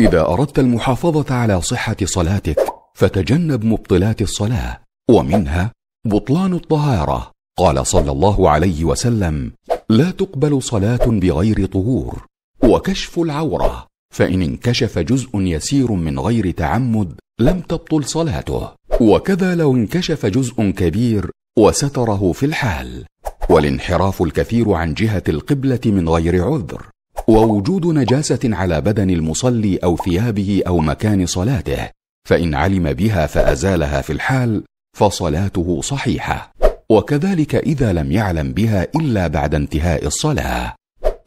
إذا أردت المحافظة على صحة صلاتك فتجنب مبطلات الصلاة ومنها بطلان الطهارة قال صلى الله عليه وسلم لا تقبل صلاة بغير طهور وكشف العورة فإن انكشف جزء يسير من غير تعمد لم تبطل صلاته وكذا لو انكشف جزء كبير وستره في الحال والانحراف الكثير عن جهة القبلة من غير عذر ووجود نجاسه على بدن المصلي او ثيابه او مكان صلاته فان علم بها فازالها في الحال فصلاته صحيحه وكذلك اذا لم يعلم بها الا بعد انتهاء الصلاه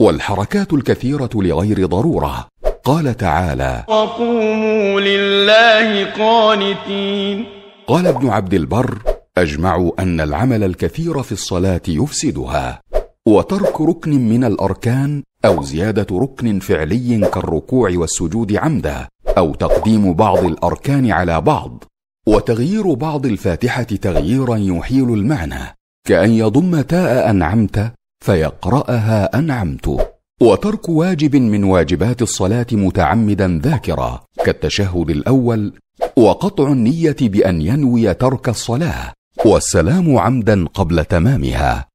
والحركات الكثيره لغير ضروره قال تعالى وقوموا لله قانتين قال ابن عبد البر اجمعوا ان العمل الكثير في الصلاه يفسدها وترك ركن من الاركان او زياده ركن فعلي كالركوع والسجود عمدا او تقديم بعض الاركان على بعض وتغيير بعض الفاتحه تغييرا يحيل المعنى كان يضم تاء انعمت فيقراها انعمت وترك واجب من واجبات الصلاه متعمدا ذاكرا كالتشهد الاول وقطع النيه بان ينوي ترك الصلاه والسلام عمدا قبل تمامها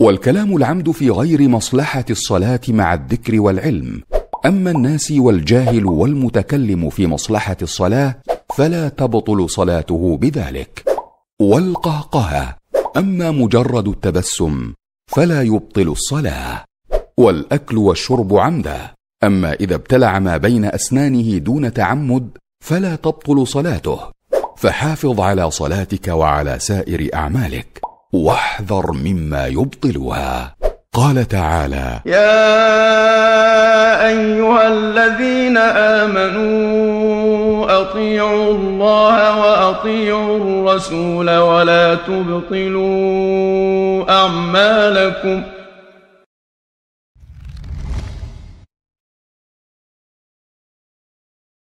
والكلام العمد في غير مصلحه الصلاه مع الذكر والعلم اما الناس والجاهل والمتكلم في مصلحه الصلاه فلا تبطل صلاته بذلك والقهقهه اما مجرد التبسم فلا يبطل الصلاه والاكل والشرب عمدا اما اذا ابتلع ما بين اسنانه دون تعمد فلا تبطل صلاته فحافظ على صلاتك وعلى سائر اعمالك واحذر مما يبطلها قال تعالى يا ايها الذين امنوا اطيعوا الله واطيعوا الرسول ولا تبطلوا اعمالكم